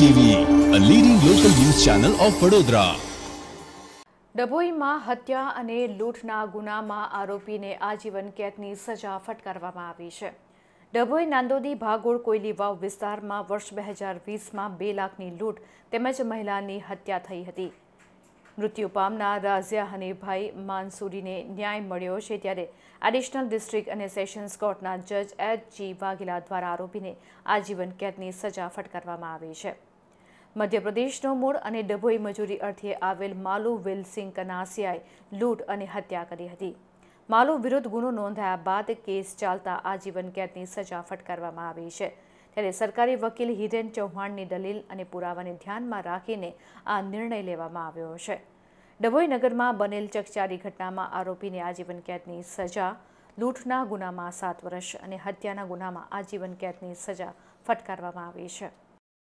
TV a leading local news channel of Vadodara ડભોઈમાં હત્યા અને લૂંટના ગુનામાં આરોપીને આજીવન કેદની સજા ફટકારવામાં આવી છે ડભોઈ નાંદોદી ભાગોળ કોયલી વાવ વિસ્તારમાં વર્ષ બે હજાર વીસમાં બે લાખની લૂંટ તેમજ મહિલાની હત્યા થઈ હતી મૃત્યુ પામનાર રાઝિયા હનીભાઈ માનસુરીને ન્યાય મળ્યો છે ત્યારે એડિશનલ ડિસ્ટ્રિક્ટ અને સેશન્સ કોર્ટના જજ એચ જી વાઘેલા દ્વારા આરોપીને આજીવન કેદની સજા ફટકારવામાં આવી છે મધ્યપ્રદેશનો મૂળ અને ડભોઈ મજૂરી અર્થે આવેલ માલુ વિલસિંગ કનાસિયાએ લૂંટ અને હત્યા કરી હતી માલુ વિરુદ્ધ ગુનો નોંધાયા બાદ કેસ ચાલતા આજીવન કેદની સજા ફટકારવામાં આવી છે ત્યારે સરકારી વકીલ હિરેન ચૌહાણની દલીલ અને પુરાવાને ધ્યાનમાં રાખીને આ નિર્ણય લેવામાં આવ્યો છે ડભોઈ નગરમાં બનેલ ચકચારી ઘટનામાં આરોપીને આજીવન કેદની સજા લૂંટના ગુનામાં સાત વર્ષ અને હત્યાના ગુનામાં આજીવન કેદની સજા ફટકારવામાં આવી છે